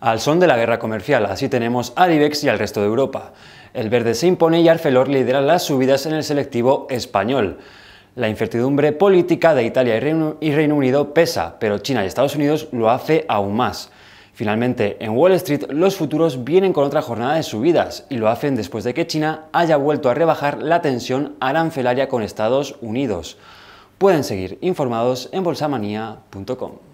al son de la guerra comercial. Así tenemos a IBEX y al resto de Europa. El verde se impone y Arcelor lidera las subidas en el selectivo español. La incertidumbre política de Italia y Reino, Reino Unido pesa, pero China y Estados Unidos lo hace aún más. Finalmente, en Wall Street los futuros vienen con otra jornada de subidas y lo hacen después de que China haya vuelto a rebajar la tensión arancelaria con Estados Unidos. Pueden seguir informados en bolsamanía.com.